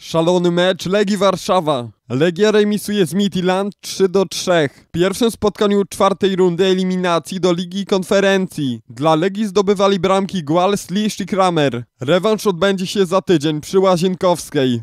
Szalony mecz Legii Warszawa. Legia remisuje z Midland 3 do 3. W pierwszym spotkaniu czwartej rundy eliminacji do Ligi Konferencji. Dla Legii zdobywali bramki Gual, Slisz i Kramer. Rewanż odbędzie się za tydzień przy Łazienkowskiej.